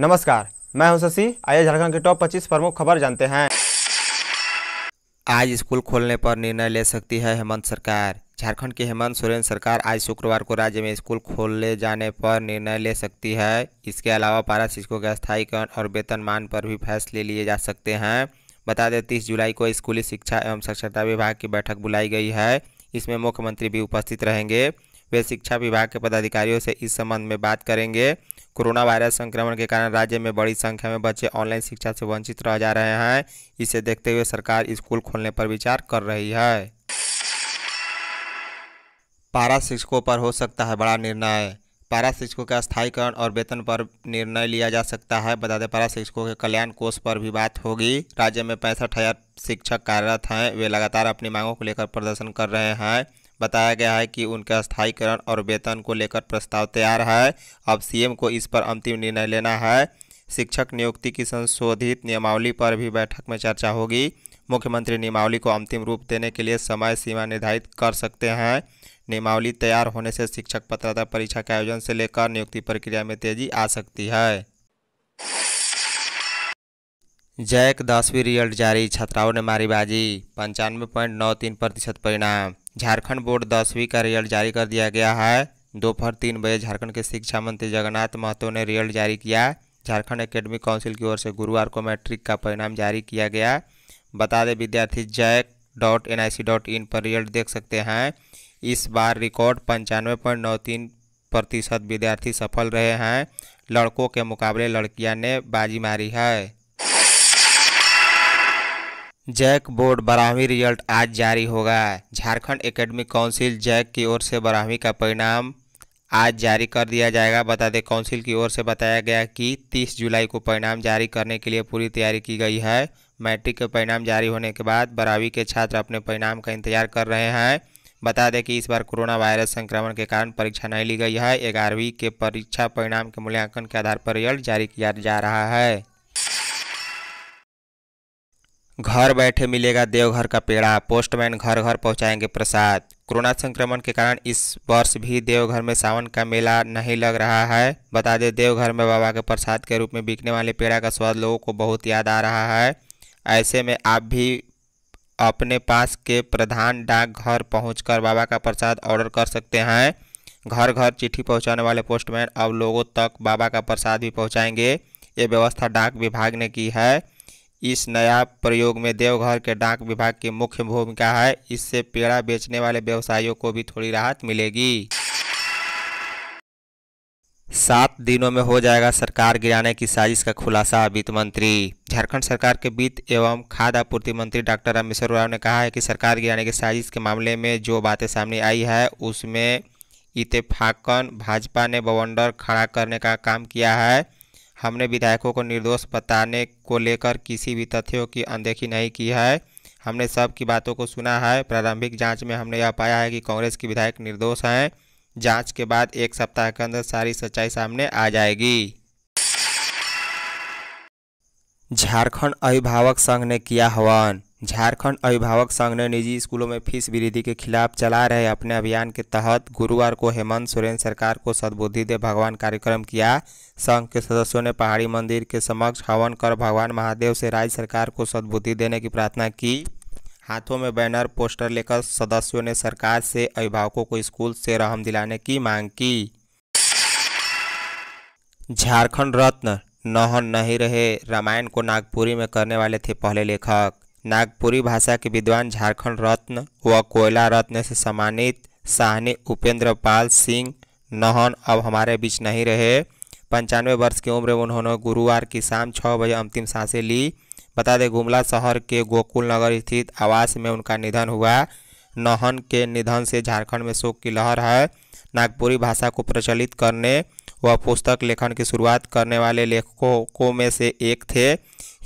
नमस्कार मैं हूं शशि आइए झारखंड के टॉप 25 प्रमुख खबर जानते हैं आज स्कूल खोलने पर निर्णय ले सकती है हेमंत सरकार झारखंड की हेमंत सोरेन सरकार आज शुक्रवार को राज्य में स्कूल खोले जाने पर निर्णय ले सकती है इसके अलावा पारा शिक्षकों के स्थायीकरण और वेतनमान पर भी फैसले लिए जा सकते हैं बता दें तीस जुलाई को स्कूली शिक्षा एवं साक्षरता विभाग की बैठक बुलाई गई है इसमें मुख्यमंत्री भी उपस्थित रहेंगे वे शिक्षा विभाग के पदाधिकारियों से इस संबंध में बात करेंगे कोरोना वायरस संक्रमण के कारण राज्य में बड़ी संख्या में बच्चे ऑनलाइन शिक्षा से वंचित रह जा रहे हैं इसे देखते हुए सरकार स्कूल खोलने पर विचार कर रही है पारा शिक्षकों पर हो सकता है बड़ा निर्णय पारा शिक्षकों के स्थायीकरण और वेतन पर निर्णय लिया जा सकता है बता दें पारा शिक्षकों के कल्याण कोष पर भी बात होगी राज्य में पैंसठ हज़ार शिक्षक कार्यरत हैं वे लगातार अपनी मांगों को लेकर प्रदर्शन कर रहे हैं बताया गया है कि उनके स्थायीकरण और वेतन को लेकर प्रस्ताव तैयार है अब सीएम को इस पर अंतिम निर्णय लेना है शिक्षक नियुक्ति की संशोधित नियमावली पर भी बैठक में चर्चा होगी मुख्यमंत्री नियमावली को अंतिम रूप देने के लिए समय सीमा निर्धारित कर सकते हैं नियमावली तैयार होने से शिक्षक पत्रता परीक्षा के आयोजन से लेकर नियुक्ति प्रक्रिया में तेजी आ सकती है जैक दसवीं रिजल्ट जारी छात्राओं ने मारी बाजी पंचानवे पॉइंट नौ तीन प्रतिशत परिणाम झारखंड बोर्ड दसवीं का रिजल्ट जारी कर दिया गया है दोपहर तीन बजे झारखंड के शिक्षा मंत्री जगन्नाथ महतो ने रिजल्ट जारी किया झारखंड एकेडमिक काउंसिल की ओर से गुरुवार को मैट्रिक का परिणाम जारी किया गया बता दें विद्यार्थी JAC dot N I C dot in पर रिजल्ट देख सकते हैं इस बार रिकॉर्ड पंचानवे पॉइंट नौ तीन प्रतिशत विद्यार्थी सफल रहे हैं लड़कों के मुकाबले लड़कियां ने बाजी मारी है जैक बोर्ड बारहवीं रिजल्ट आज जारी होगा झारखंड एकेडमिक काउंसिल जैक की ओर से बारहवीं का परिणाम आज जारी कर दिया जाएगा बता दें काउंसिल की ओर से बताया गया कि 30 जुलाई को परिणाम जारी करने के लिए पूरी तैयारी की गई है मैट्रिक के परिणाम जारी होने के बाद बारहवीं के छात्र अपने परिणाम का इंतजार कर रहे हैं बता दें कि इस बार कोरोना वायरस संक्रमण के कारण परीक्षा नहीं ली गई है ग्यारहवीं के परीक्षा परिणाम के मूल्यांकन के आधार पर रिजल्ट जारी किया जा रहा है घर बैठे मिलेगा देवघर का पेड़ा पोस्टमैन घर घर पहुंचाएंगे प्रसाद कोरोना संक्रमण के कारण इस वर्ष भी देवघर में सावन का मेला नहीं लग रहा है बता दें देवघर में बाबा के प्रसाद के रूप में बिकने वाले पेड़ा का स्वाद लोगों को बहुत याद आ रहा है ऐसे में आप भी अपने पास के प्रधान डाकघर पहुंचकर बाबा का प्रसाद ऑर्डर कर सकते हैं घर घर चिट्ठी पहुंचाने वाले पोस्टमैन अब लोगों तक बाबा का प्रसाद भी पहुंचाएंगे ये व्यवस्था डाक विभाग ने की है इस नया प्रयोग में देवघर के डाक विभाग की मुख्य भूमिका है इससे पेड़ा बेचने वाले व्यवसायियों को भी थोड़ी राहत मिलेगी सात दिनों में हो जाएगा सरकार गिराने की साजिश का खुलासा वित्त मंत्री झारखंड सरकार के वित्त एवं खाद्य आपूर्ति मंत्री डॉक्टर रामेश्वर राव ने कहा है कि सरकार गिराने की साजिश के मामले में जो बातें सामने आई है उसमें इतफाकन भाजपा ने बवंडर खड़ा करने का काम किया है हमने विधायकों को निर्दोष बताने को लेकर किसी भी तथ्यों की अनदेखी नहीं की है हमने सबकी बातों को सुना है प्रारंभिक जाँच में हमने यह पाया है कि कांग्रेस के विधायक निर्दोष हैं जांच के बाद एक सप्ताह के अंदर सारी सच्चाई सामने आ जाएगी झारखंड अभिभावक संघ ने किया हवन झारखंड अभिभावक संघ ने निजी स्कूलों में फीस वृद्धि के खिलाफ चला रहे अपने अभियान के तहत गुरुवार को हेमंत सोरेन सरकार को सद्बुद्धि दे भगवान कार्यक्रम किया संघ के सदस्यों ने पहाड़ी मंदिर के समक्ष हवन कर भगवान महादेव से राज्य सरकार को सद्बुद्धि देने की प्रार्थना की हाथों में बैनर पोस्टर लेकर सदस्यों ने सरकार से अभिभावकों को स्कूल से रहम दिलाने की मांग की झारखंड रत्न नहन नहीं रहे रामायण को नागपुरी में करने वाले थे पहले लेखक नागपुरी भाषा के विद्वान झारखंड रत्न व कोयला रत्न से सम्मानित साहनी उपेंद्र पाल सिंह नहन अब हमारे बीच नहीं रहे पंचानवे वर्ष की उम्र में उन्होंने गुरुवार की शाम छः बजे अंतिम सांसें ली बता दें गुमला शहर के गोकुल नगर स्थित आवास में उनका निधन हुआ नहन के निधन से झारखंड में शोक की लहर है नागपुरी भाषा को प्रचलित करने व पुस्तक लेखन की शुरुआत करने वाले लेखकों को में से एक थे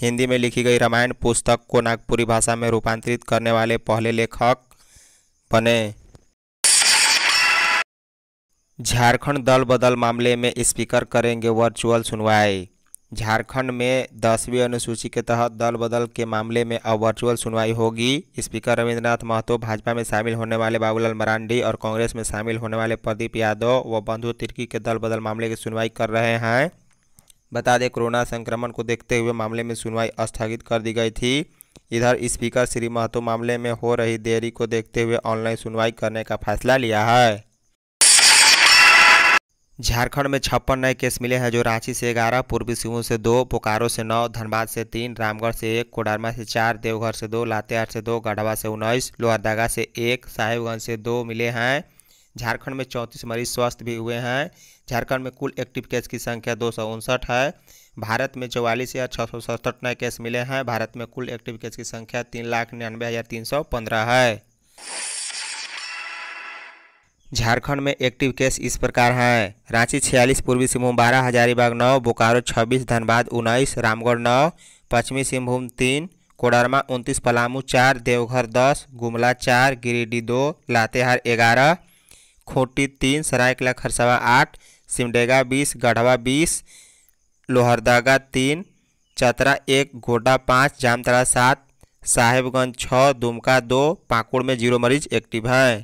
हिंदी में लिखी गई रामायण पुस्तक को नागपुरी भाषा में रूपांतरित करने वाले पहले लेखक बने झारखंड दल बदल मामले में स्पीकर करेंगे वर्चुअल सुनवाई झारखंड में दसवीं अनुसूची के तहत दल बदल के मामले में अब वर्चुअल सुनवाई होगी स्पीकर रविंद्रनाथ महतो भाजपा में शामिल होने वाले बाबूलाल मरांडी और कांग्रेस में शामिल होने वाले प्रदीप यादव व बंधु तिर्की के दल बदल मामले की सुनवाई कर रहे हैं बता दें कोरोना संक्रमण को देखते हुए मामले में सुनवाई स्थगित कर दी गई थी इधर स्पीकर श्री महतो मामले में हो रही देरी को देखते हुए ऑनलाइन सुनवाई करने का फैसला लिया है झारखंड में छप्पन नए केस मिले हैं जो रांची से ग्यारह पूर्वी सिंहभूम से दो बोकारो से नौ धनबाद से तीन रामगढ़ से एक कोडरमा से चार देवघर से दो लातेहार से दो गढ़वा से उन्नीस लोहरदगा से एक साहिबगंज से दो मिले हैं झारखंड में चौंतीस मरीज स्वस्थ भी हुए हैं झारखंड में कुल एक्टिव केस की संख्या दो है भारत में चौवालीस हज़ार छः सौ सड़सठ नए केस मिले हैं भारत में कुल एक्टिव केस की संख्या तीन लाख निन्यानवे हज़ार तीन सौ पंद्रह है झारखंड में एक्टिव केस इस प्रकार हैं रांची छियालीस पूर्वी सिंहभूम बारह हजारीबाग नौ बोकारो छब्बीस धनबाद उन्नीस रामगढ़ नौ पश्चिमी सिंहभूम तीन कोडरमा उनतीस पलामू चार देवघर दस गुमला चार गिरिडीह दो लातेहार ग्यारह खूंटी तीन सरायकला खरसावा आठ सिमडेगा बीस गढ़वा बीस लोहरदगा तीन चतरा एक गोडा पाँच जामतरा सात साहेबगंज छः दुमका दो पाकुड़ में जीरो मरीज एक्टिव हैं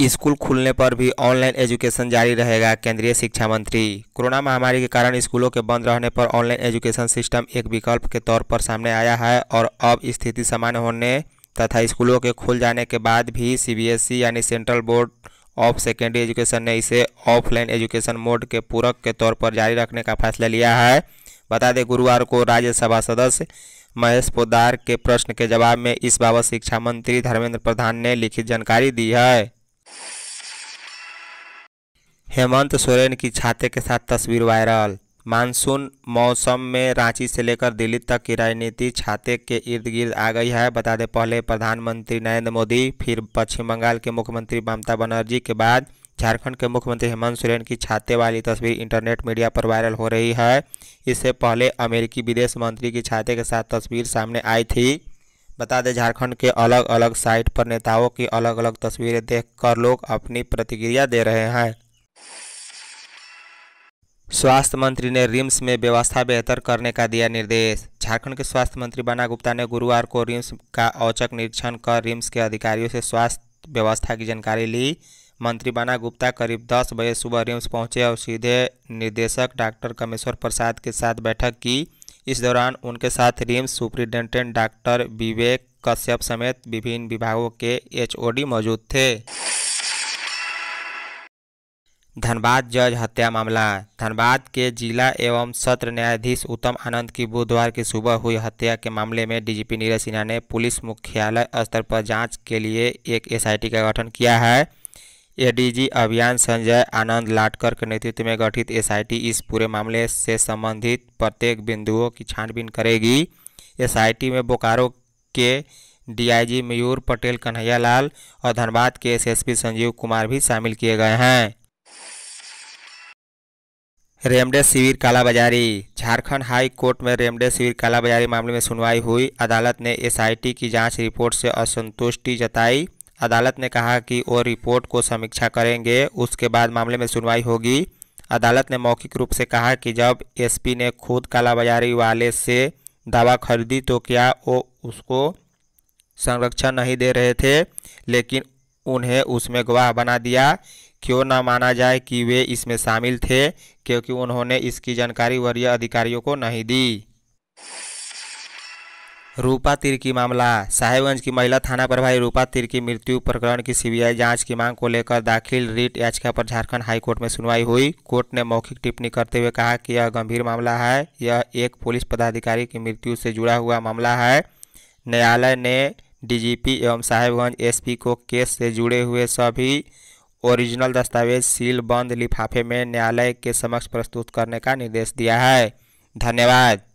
स्कूल खुलने पर भी ऑनलाइन एजुकेशन जारी रहेगा केंद्रीय शिक्षा मंत्री कोरोना महामारी के कारण स्कूलों के बंद रहने पर ऑनलाइन एजुकेशन सिस्टम एक विकल्प के तौर पर सामने आया है और अब स्थिति सामान्य होने तथा स्कूलों के खुल जाने के बाद भी सीबीएसई e यानी central board of secondary education ने इसे ऑफलाइन एजुकेशन मोड के पूरक के तौर पर जारी रखने का फैसला लिया है बता दें गुरुवार को राज्यसभा सदस्य महेश पोदार के प्रश्न के जवाब में इस बाबत शिक्षा मंत्री धर्मेंद्र प्रधान ने लिखित जानकारी दी है हेमंत सोरेन की छाते के साथ तस्वीर वायरल मानसून मौसम में रांची से लेकर दिल्ली तक की राजनीति छाते के इर्द गिर्द आ गई है बता दें पहले प्रधानमंत्री नरेंद्र मोदी फिर पश्चिम बंगाल के मुख्यमंत्री ममता बनर्जी के बाद झारखंड के मुख्यमंत्री हेमंत सोरेन की छाते वाली तस्वीर इंटरनेट मीडिया पर वायरल हो रही है इससे पहले अमेरिकी विदेश मंत्री की छाते के साथ तस्वीर सामने आई थी बता दें झारखंड के अलग अलग साइट पर नेताओं की अलग अलग तस्वीरें देखकर लोग अपनी प्रतिक्रिया दे रहे हैं स्वास्थ्य मंत्री ने रिम्स में व्यवस्था बेहतर करने का दिया निर्देश झारखंड के स्वास्थ्य मंत्री बना गुप्ता ने गुरुवार को रिम्स का औचक निरीक्षण कर रिम्स के अधिकारियों से स्वास्थ्य व्यवस्था की जानकारी ली मंत्री बना गुप्ता करीब 10 बजे सुबह रिम्स पहुंचे और सीधे निदेशक डॉक्टर कमेश्वर प्रसाद के साथ बैठक की इस दौरान उनके साथ रिम्स सुप्रिंटेंडेंट डॉक्टर विवेक कश्यप समेत विभिन्न विभागों के एच मौजूद थे धनबाद जज हत्या मामला धनबाद के जिला एवं सत्र न्यायाधीश उत्तम आनंद की बुधवार की सुबह हुई हत्या के मामले में डीजीपी नीरज सिन्हा ने पुलिस मुख्यालय स्तर पर जांच के लिए एक एसआईटी का गठन किया है एडीजी अभियान संजय आनंद लाटकर के नेतृत्व में गठित एसआईटी इस पूरे मामले से संबंधित प्रत्येक बिंदुओं की छानबीन करेगी एस में बोकारो के डी मयूर पटेल कन्हैया लाल और धनबाद के एस संजीव कुमार भी शामिल किए गए हैं रेमडेसिविर कालाबाजारी झारखंड हाई कोर्ट में रेमडेसिविर कालाबाजारी मामले में सुनवाई हुई अदालत ने एसआईटी की जांच रिपोर्ट से असंतुष्टि जताई अदालत ने कहा कि वो रिपोर्ट को समीक्षा करेंगे उसके बाद मामले में सुनवाई होगी अदालत ने मौखिक रूप से कहा कि जब एसपी ने खुद कालाबाजारी वाले से दवा खरीदी तो क्या वो उसको संरक्षण नहीं दे रहे थे लेकिन उन्हें उसमें गवाह बना दिया क्यों ना माना जाए कि वे इसमें शामिल थे क्योंकि उन्होंने इसकी जानकारी वरीय अधिकारियों को नहीं दी रूपा तिर्की मामला साहेबगंज की महिला थाना प्रभारी रूपा तिर्की मृत्यु प्रकरण की सीबीआई जांच की मांग को लेकर दाखिल रिट याचिका पर झारखंड हाईकोर्ट में सुनवाई हुई कोर्ट ने मौखिक टिप्पणी करते हुए कहा कि यह गंभीर मामला है यह एक पुलिस पदाधिकारी की मृत्यु से जुड़ा हुआ मामला है न्यायालय ने डीजीपी एवं साहेबगंज एसपी को केस से जुड़े हुए सभी ओरिजिनल दस्तावेज सील बंद लिफाफे में न्यायालय के समक्ष प्रस्तुत करने का निर्देश दिया है धन्यवाद